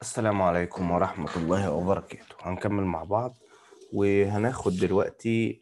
السلام عليكم ورحمة الله وبركاته هنكمل مع بعض وهناخد دلوقتي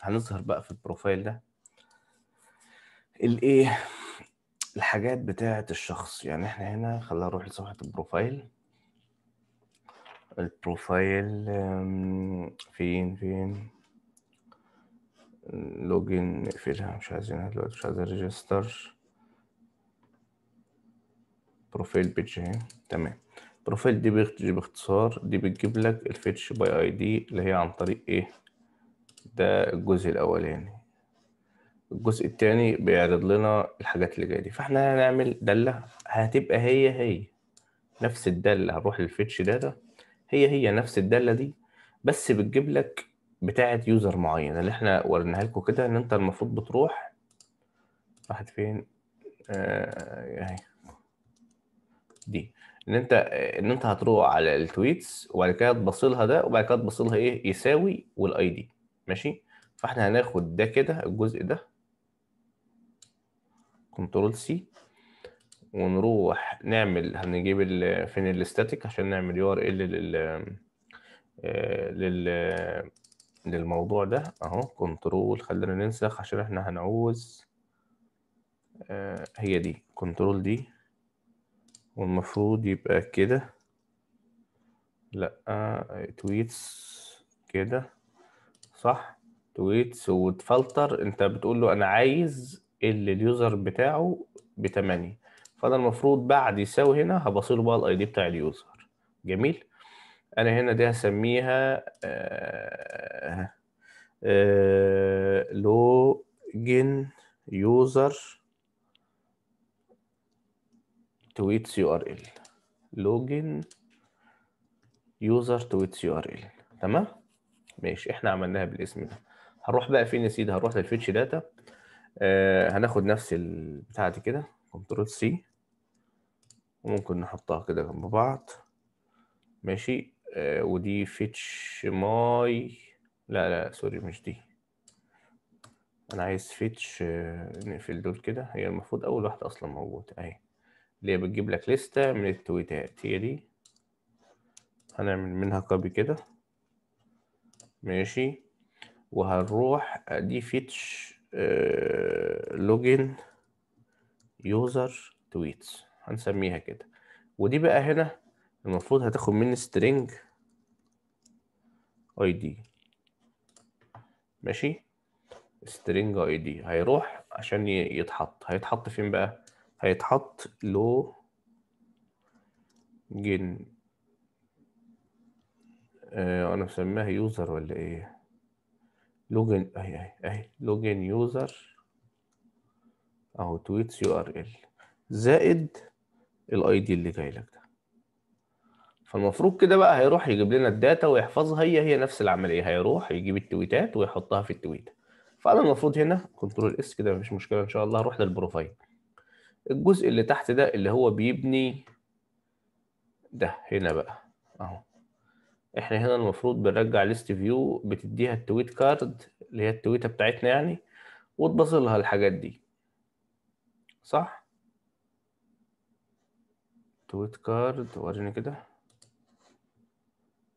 هنظهر بقى في البروفايل ده الايه الحاجات بتاعة الشخص يعني احنا هنا خلينا نروح لصفحة البروفايل البروفايل فين فين لوجن نقفلها مش عايزينها دلوقتي مش عايزين ريجيستر بروفايل بيج اهي تمام بروفايل دي بتجي باختصار دي بتجيب لك الفيتش باي اي دي اللي هي عن طريق ايه ده الجزء الاولاني الجزء التاني بيعرض لنا الحاجات اللي جايه دي فاحنا هنعمل داله هتبقى هي هي نفس الداله هروح للفيتش داتا هي هي نفس الداله دي بس بتجيب لك بتاعه يوزر معين اللي احنا ورناها لكم كده ان انت المفروض بتروح راحت فين اهي آه دي ان انت ان انت هتروح على التويتس وبعد كده تبص لها ده وبعد كده تبص لها ايه يساوي والاي دي ماشي فاحنا هناخد ده كده الجزء ده كنترول سي ونروح نعمل هنجيب فين الاستاتيك عشان نعمل يو ار ال لل آه، لل للموضوع ده اهو كنترول خلينا ننسخ عشان احنا هنعوز آه، هي دي كنترول دي والمفروض يبقى كده لا تويتس كده صح تويتس وتفلتر انت بتقول له انا عايز اللي اليوزر بتاعه ب 8 فانا المفروض بعد يساوي هنا هبصيله بقى الاي دي بتاع اليوزر جميل انا هنا دي هسميها آه آه لوجن يوزر تويتس يو ار ال لوجن يوزر تويتس يو ار ال تمام ماشي احنا عملناها بالاسم ده هنروح بقى فين يا سيدي هنروح للفيتش داتا آه هناخد نفس البتاعه دي كده كنترول سي وممكن نحطها كده جنب بعض ماشي آه ودي فيتش ماي لا لا سوري مش دي انا عايز فيتش آه نقفل دول كده هي المفروض اول واحده اصلا موجوده اهي اللي هي بتجيب لك لستة من التويتات هي دي هنعمل منها كوبي كده ماشي وهنروح دي فيتش لوجن يوزر تويتس هنسميها كده ودي بقى هنا المفروض هتاخد مني سترينج اي دي ماشي سترينج اي دي هيروح عشان يتحط هيتحط فين بقى هيتحط لو جن آه انا مسميها يوزر ولا ايه لوجن اهي اهي اهي لوجن يوزر اهو تويتس يو ار ال زائد الاي دي اللي جاي لك ده فالمفروض كده بقى هيروح يجيب لنا الداتا ويحفظها هي هي نفس العمليه هيروح يجيب التويتات ويحطها في التويت فانا المفروض هنا كنترول اس كده مفيش مشكله ان شاء الله هروح للبروفايل الجزء اللي تحت ده اللي هو بيبني ده هنا بقى اهو احنا هنا المفروض بنرجع ليست فيو بتديها التويت كارد اللي هي التويته بتاعتنا يعني وتبصل لها الحاجات دي صح تويت كارد وريني كده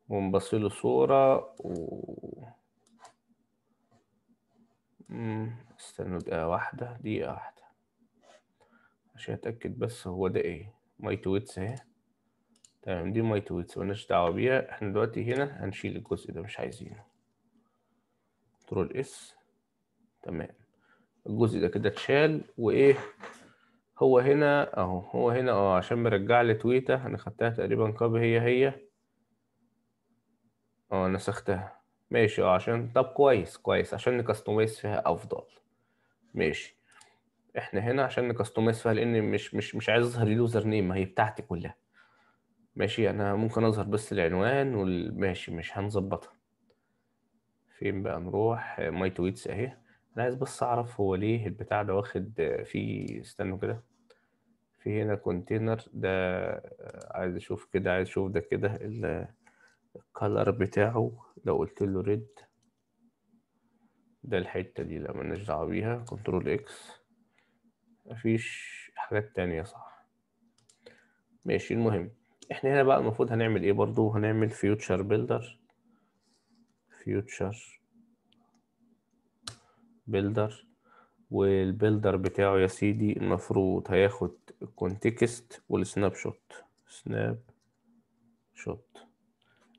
ونبصله صورة و استنوا دقيقة واحدة دقيقة واحدة عشان اتاكد بس هو ده ايه ماي تويتس اهي تمام دي ماي تويتس مالناش دعوه بيها احنا دلوقتي هنا هنشيل الجزء ده مش عايزينه كنترول اس تمام الجزء ده كده اتشال وايه هو هنا اهو هو هنا اه عشان مرجع لي تويته انا خدتها تقريبا كوبي هي هي اه نسختها ماشي اه عشان طب كويس كويس عشان نكستمايز فيها افضل ماشي احنا هنا عشان نكستمايز فيها لان مش مش مش عايز اظهر اليوزر نيم ما هي بتاعتي كلها ماشي انا ممكن اظهر بس العنوان والماشي مش هنظبطها فين بقى نروح ماي تويتس اهي انا عايز بس اعرف هو ليه البتاع ده واخد فيه استنوا كده في هنا كونتينر ده عايز اشوف كده عايز اشوف ده كده الكالر بتاعه لو قلت له ريد ده الحته دي لا ملناش دعوه بيها كنترول اكس مفيش حاجات تانية صح ماشي المهم احنا هنا بقى المفروض هنعمل ايه برضو هنعمل فيوتشر بيلدر فيوتشر بيلدر والبيلدر بتاعه يا سيدي المفروض هياخد الكونتكست والسناب شوت سناب شوت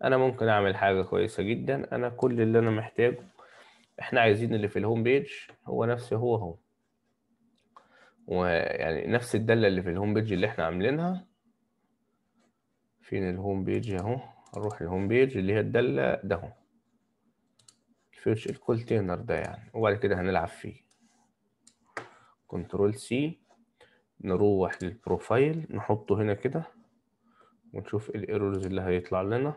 انا ممكن اعمل حاجه كويسه جدا انا كل اللي انا محتاجه احنا عايزين اللي في الهوم بيج هو نفسه هو هو ويعني نفس الدالة اللي في الهوم بيج اللي احنا عاملينها فين الهوم بيج اهو هنروح الهوم بيج اللي هي الدالة ده اهو الفيرش الكونتينر ده يعني وبعد كده هنلعب فيه كنترول سي نروح للبروفايل نحطه هنا كده ونشوف الايرورز اللي هيطلع لنا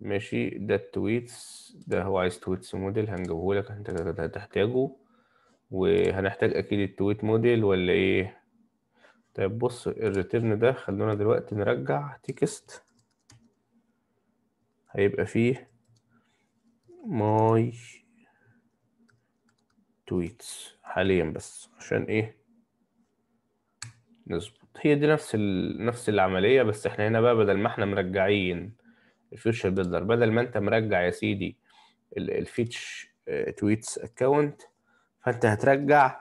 ماشي ده التويتس ده هو عايز تويتس موديل هنجيبه لك انت هتحتاجه وهنحتاج اكيد التويت موديل ولا ايه طيب بص الريتيرن ده خلونا دلوقتي نرجع تكست هيبقى فيه ماي تويتس حاليا بس عشان ايه نظبط هي دي نفس ال... نفس العمليه بس احنا هنا بقى بدل ما احنا مرجعين الفيوتشر بيلدر بدل ما انت مرجع يا سيدي الفيتش آه، تويتس اكونت فانت هترجع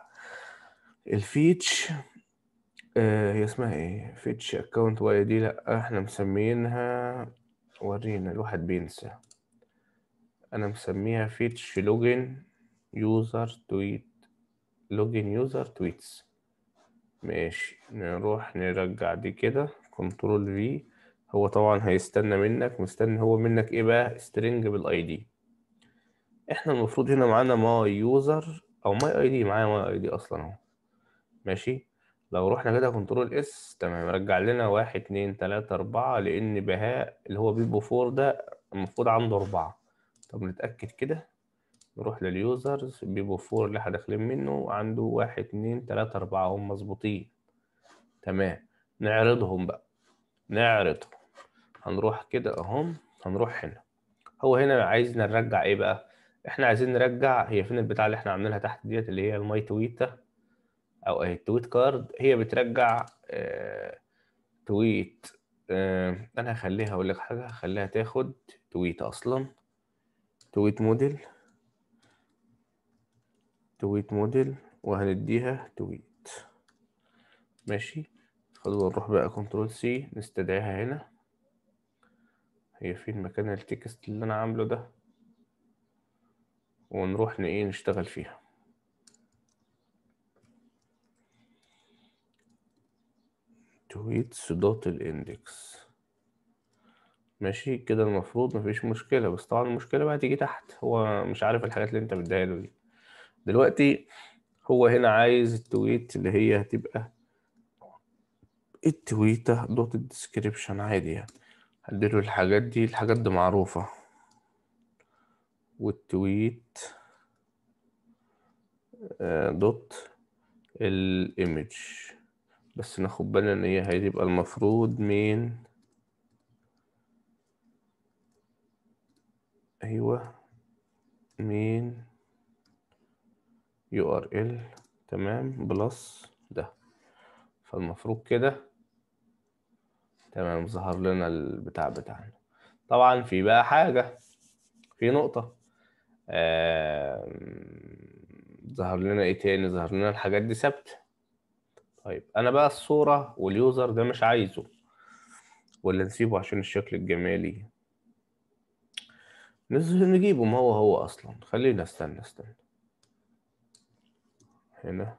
الفيتش آه هي اسمها ايه فيتش اكونت واي دي لا احنا مسمينها ورينا الواحد بينسى انا مسميها فيتش لوجن يوزر تويت لوجن يوزر تويتس ماشي نروح نرجع دي كده كنترول في هو طبعا هيستنى منك مستني هو منك ايه بقى سترينج بالاي دي احنا المفروض هنا معانا ماي يوزر او ماي اي دي معايا ماي اي دي اصلا اهو ماشي لو رحنا كده كنترول اس تمام رجع لنا واحد اتنين تلاتة اربعة لان بهاء اللي هو بيبو فور ده المفروض عنده اربعة طب نتأكد كده نروح لليوزرز بيبو فور اللي احنا داخلين منه عنده واحد اتنين تلاتة اربعة هم مظبوطين تمام نعرضهم بقى نعرضهم هنروح كده اهم هنروح هنا هو هنا عايزنا نرجع ايه بقى احنا عايزين نرجع هي فين البتاع اللي احنا عاملينها تحت ديت اللي هي الماي تويتة او التويت كارد هي بترجع اه تويت اه انا هخليها اقول لك حاجه هخليها تاخد تويت اصلا تويت موديل تويت موديل وهنديها تويت ماشي خلاص نروح بقى كنترول سي نستدعيها هنا هي فين مكان التكست اللي انا عامله ده ونروح لإيه نشتغل فيها تويتس دوت الاندكس ماشي كده المفروض مفيش مشكله بس طبعا المشكله بقى تيجي تحت هو مش عارف الحاجات اللي انت مديها له دي دلوقتي هو هنا عايز التويت اللي هي هتبقى التويته دوت الديسكريبشن عادي يعني هديله الحاجات دي الحاجات دي معروفه والتويت دوت الايمج بس ناخد بالنا ان هي هتبقى المفروض من ايوه من يو ار ال تمام بلس ده فالمفروض كده تمام ظهر لنا البتاع بتاعنا طبعا في بقى حاجه في نقطه ظهر لنا ايه تاني ظهر لنا الحاجات دي ثابته طيب انا بقى الصوره واليوزر ده مش عايزه ولا نسيبه عشان الشكل الجمالي نجيبه ما هو هو اصلا خلينا استنى استنى هنا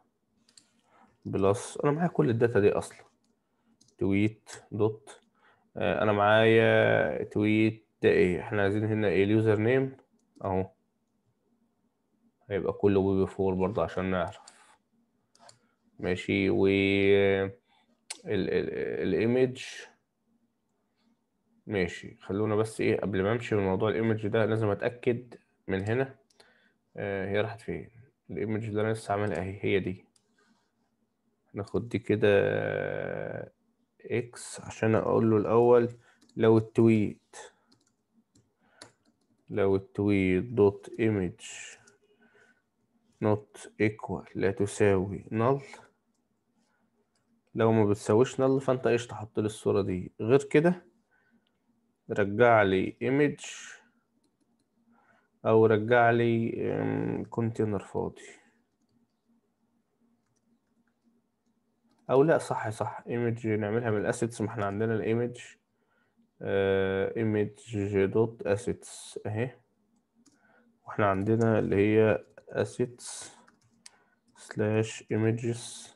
بلس انا معايا كل الداتا دي اصلا تويت دوت آه، انا معايا تويت ده ايه احنا عايزين هنا ايه اليوزر نيم اهو هيبقى كله بي بي فور برضه عشان نعرف ماشي و الايمج ماشي خلونا بس ايه قبل ما امشي من موضوع الايمج ده لازم اتاكد من هنا آه هي راحت فين الايمج اللي انا لسه عاملها اهي هي دي ناخد دي كده اكس آه، عشان اقول له الاول لو التويت لو التويت دوت ايمج not equal لا تساوي null لو ما بتساويش null فانت ايش تحط لي الصورة دي غير كده رجع لي image او رجع لي كونتينر فاضي او لا صح صح image نعملها من الاسيتس ما احنا عندنا الايمج image دوت آه، اسيتس اهي واحنا عندنا اللي هي assets slash images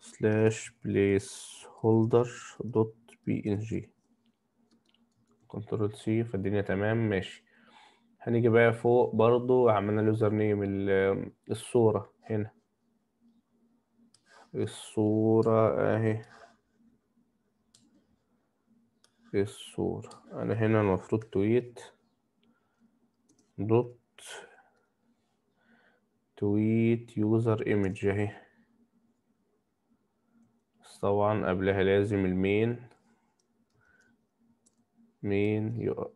slash placeholder dot png ان c فالدنيا تمام ماشي هنيجي بقى فوق برضو عملنا اليوزر نيم الصورة هنا الصورة اهي الصورة انا هنا المفروض تويت دوت تويت يوزر ايمج اهي بس طبعا قبلها لازم المين مين يو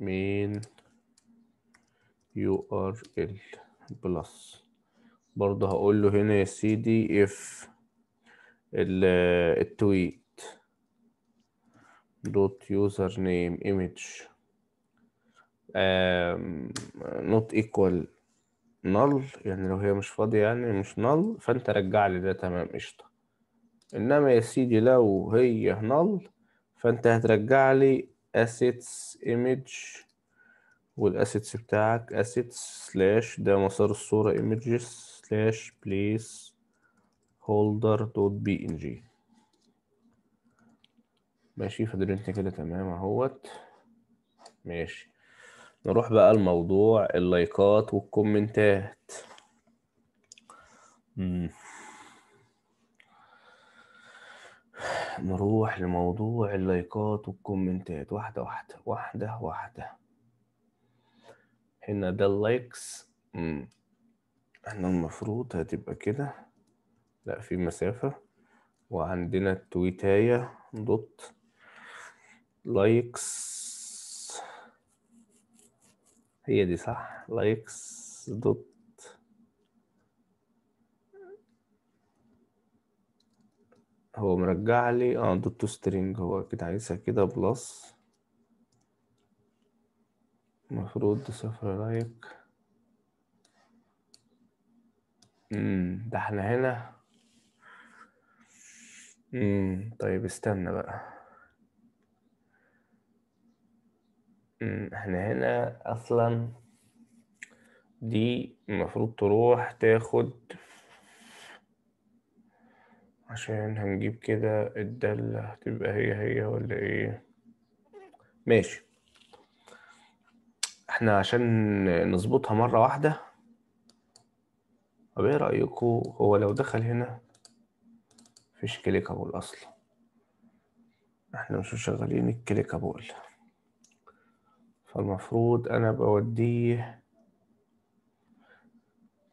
مين يو ار ال بلس برضه هقول له هنا يا سيدي اف التويت دوت يوزر نيم ايمج نوت ايكوال نل يعني لو هي مش فاضية يعني مش نل فأنت رجع لي ده تمام قشطة إنما يا سيدي لو هي نل فأنت هترجع لي assets image والاسيتس بتاعك assets سلاش ده مسار الصورة images سلاش place holder دوت بي ان جي ماشي فدول انت كده تمام اهوت ماشي نروح بقى لموضوع اللايكات والكومنتات مم. نروح لموضوع اللايكات والكومنتات واحدة واحدة واحدة واحدة هنا ده اللايكس مم. احنا المفروض هتبقى كده لا في مسافة وعندنا التويتاية دوت لايكس هي دي صح لايكس دوت هو مرجع لي اه دوت تو سترينج هو كده عايزها كده بلس المفروض صفر لايك امم ده احنا هنا امم طيب استنى بقى احنا هنا اصلا دي المفروض تروح تاخد عشان هنجيب كده الدالة هتبقى هي هي ولا ايه ماشي احنا عشان نظبطها مرة واحدة طب ايه رأيكم هو لو دخل هنا مفيش كليكابول اصلا احنا مش شغالين الكليكابول فالمفروض انا بوديه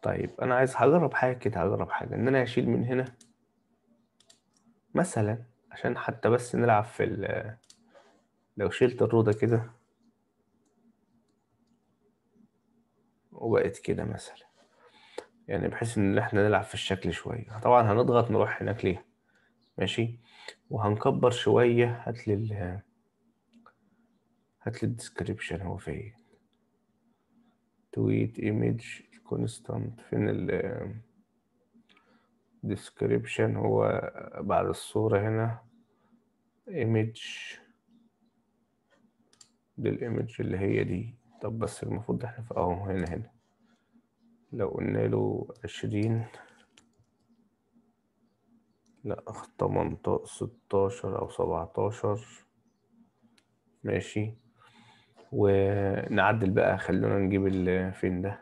طيب انا عايز هجرب حاجه كده هجرب حاجه ان انا اشيل من هنا مثلا عشان حتى بس نلعب في ال لو شلت الرو ده كده وبقت كده مثلا يعني بحيث ان احنا نلعب في الشكل شويه طبعا هنضغط نروح هناك ليه ماشي وهنكبر شويه هات لي هات لي الديسكريبشن هو فين تويت ايمج الكونستانت فين ال description هو بعد الصورة هنا image دي اللي هي دي طب بس المفروض احنا في اهو هنا هنا لو قلنا له عشرين لا تمنتاشر ستاشر او سبعتاشر ماشي ونعدل بقى خلونا نجيب فين ده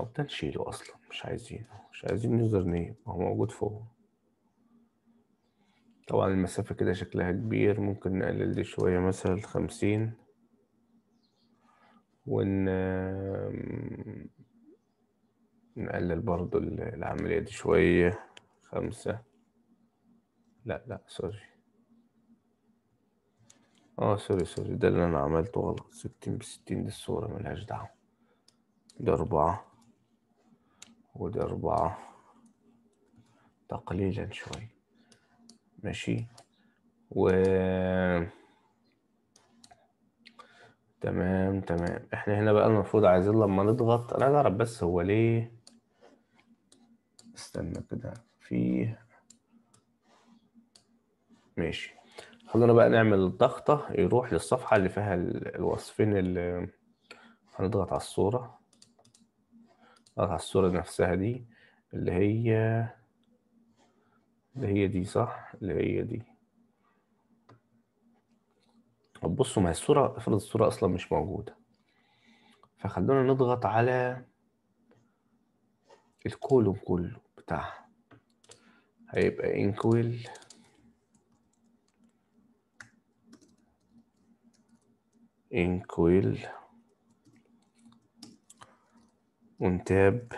او ده نشيله اصلا مش عايزينه مش عايزين يوزر نيم هو موجود فوق طبعا المسافة كده شكلها كبير ممكن نقلل دي شوية مثلا خمسين ون نقلل برضو العملية دي شوية خمسة لا لا سوري اه سوري سوري ده اللي انا عملته غلط ستين بستين دي الصورة ملهاش دعوة دي أربعة ودي أربعة تقليلا شوي ماشي و تمام تمام احنا هنا بقى المفروض عايزين لما نضغط انا عايز اعرف بس هو ليه استنى كده فيه ماشي خلونا بقى نعمل ضغطة يروح للصفحة اللي فيها الوصفين اللي هنضغط على الصورة نضغط على الصورة نفسها دي اللي هي اللي هي دي صح اللي هي دي بصوا ما هي الصورة افرض الصورة أصلا مش موجودة فخلونا نضغط على الكولوم كله بتاعها هيبقى انكويل انكويل ونتاب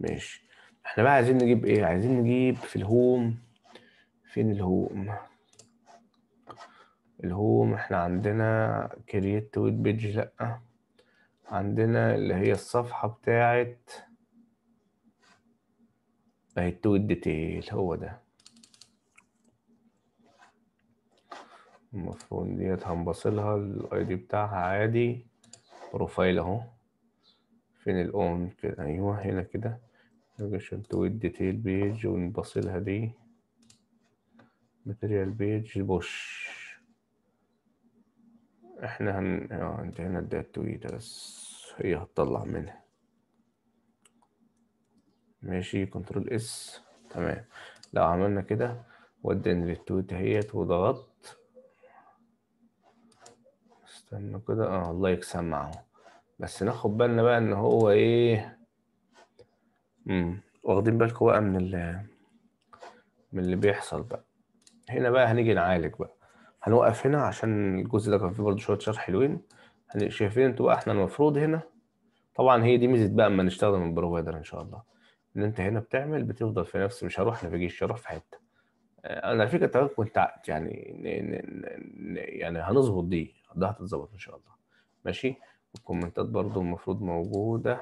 ماشي احنا بقى عايزين نجيب ايه عايزين نجيب في الهوم فين الهوم الهوم احنا عندنا كرييت ويب بيج لا عندنا اللي هي الصفحة بتاعت اهي التويت ديتيل هو ده المفروض ديت هنبصلها الاي دي بتاعها عادي بروفايل اهو فين الاون كده ايوه هنا كده نيجيشن تو الديتيل بيج ونبصلها دي ماتيريال بيج بوش احنا هن اه انت هنا اديت تويت بس هي هتطلع منها ماشي كنترول اس تمام لو عملنا كده ودينا للتويت اهيت وضغطت استنى كده اه الله يكسب معه بس ناخد بالنا بقى ان هو ايه امم واخدين بالكم بقى من ال من اللي بيحصل بقى هنا بقى هنيجي نعالج بقى هنوقف هنا عشان الجزء ده كان فيه برضه شويه شرح حلوين شايفين انتوا بقى احنا المفروض هنا طبعا هي دي ميزه بقى اما نشتغل من البروفايدر ان شاء الله ان انت هنا بتعمل بتفضل في نفس مش هروح نافيجيشن هروح في حته آه، انا على فكره كنت يعني يعني هنظبط دي ده هتتظبط ان شاء الله ماشي والكومنتات برضو المفروض موجودة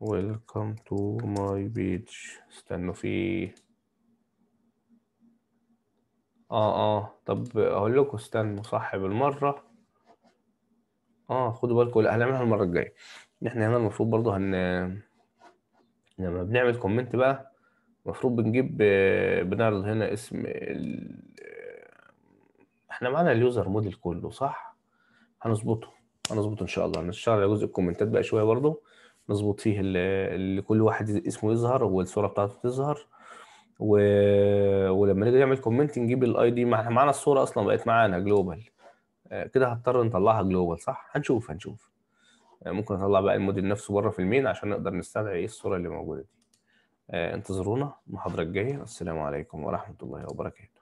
ويلكم تو ماي بيج استنوا فيه اه اه طب اقول لكم استنوا صح بالمرة اه خدوا بالكم لا هنعملها المرة الجاية ان احنا هنا المفروض برضو هن لما بنعمل كومنت بقى المفروض بنجيب آه، بنعرض هنا اسم احنا معانا اليوزر موديل كله صح هنظبطه هنظبطه ان شاء الله هنشتغل على جزء الكومنتات بقى شويه برضه نظبط فيه اللي كل واحد اسمه يظهر والصوره بتاعته تظهر و... ولما نيجي نعمل كومنت نجيب الاي دي ما احنا معانا الصوره اصلا بقت معانا جلوبال آه، كده هضطر نطلعها جلوبال صح هنشوف هنشوف آه، ممكن نطلع بقى الموديل نفسه بره في المين عشان نقدر نستدعي ايه الصوره اللي موجوده دي آه، انتظرونا المحاضره الجايه والسلام عليكم ورحمه الله وبركاته